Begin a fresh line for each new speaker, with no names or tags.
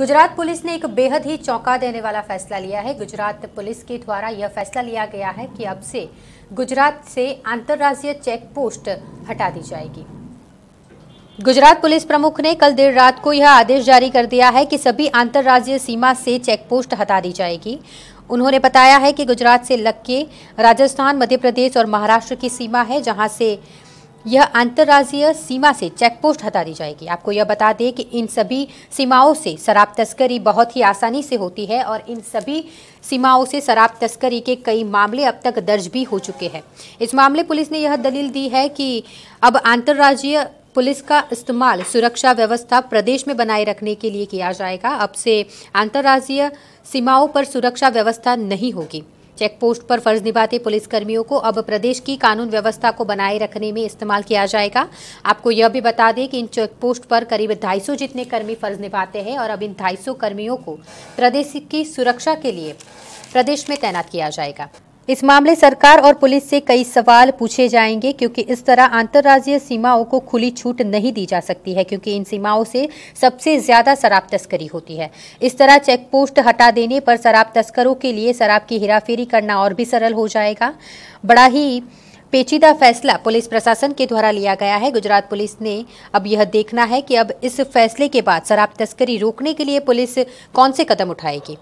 Gujarat police ने एक बेहद ही चौंका देने वाला फैसला लिया है गुजरात पुलिस के द्वारा यह फैसला लिया गया है कि अब से गुजरात से अंतर्राज्यीय चेक पोस्ट हटा दी जाएगी गुजरात पुलिस प्रमुख ने कल देर रात को यह आदेश जारी कर दिया है कि सभी अंतर्राज्यीय सीमा से चेक पोस्ट हटा दी जाएगी उन्होंने बताया है कि गुजरात से लग के राजस्थान मध्य प्रदेश और महाराष्ट्र की सीमा है जहां से यह अंतर्राज्यीय सीमा से चेकपोस्ट हटा दी जाएगी आपको यह बता दें कि इन सभी सीमाओं से शराब तस्करी बहुत ही आसानी से होती है और इन सभी सीमाओं से शराब तस्करी के कई मामले अब तक दर्ज भी हो चुके हैं इस मामले पुलिस ने यह दलील दी है कि अब अंतर्राज्यीय पुलिस का इस्तेमाल सुरक्षा व्यवस्था प्रदेश में बनाए रखने के लिए किया जाएगा अब से अंतर्राज्यीय सीमाओं पर सुरक्षा व्यवस्था नहीं होगी चेकपोस्ट पर फर्ज निभाते पुलिसकर्मियों को अब प्रदेश की कानून व्यवस्था को बनाए रखने में इस्तेमाल किया जाएगा आपको यह भी बता दें कि इन चेकपोस्ट पर करीब 250 जितने कर्मी फर्ज निभाते हैं और अब इन 250 कर्मियों को प्रदेश की सुरक्षा के लिए प्रदेश में तैनात किया जाएगा इस मामले सरकार और पुलिस से कई सवाल पूछे जाएंगे क्योंकि इस तरह अंतर्राज्यीय सीमाओं को खुली छूट नहीं दी जा सकती है क्योंकि इन सीमाओं से सबसे ज्यादा शराब तस्करी होती है इस तरह चेक पोस्ट हटा देने पर शराब तस्करों के लिए शराब की हेराफेरी करना और भी सरल हो जाएगा बड़ा ही पेचीदा फैसला पुलिस प्रशासन के द्वारा लिया गया है गुजरात पुलिस ने अब यह देखना है कि अब इस फैसले के बाद शराब तस्करी रोकने के लिए पुलिस कौन से कदम उठाएगी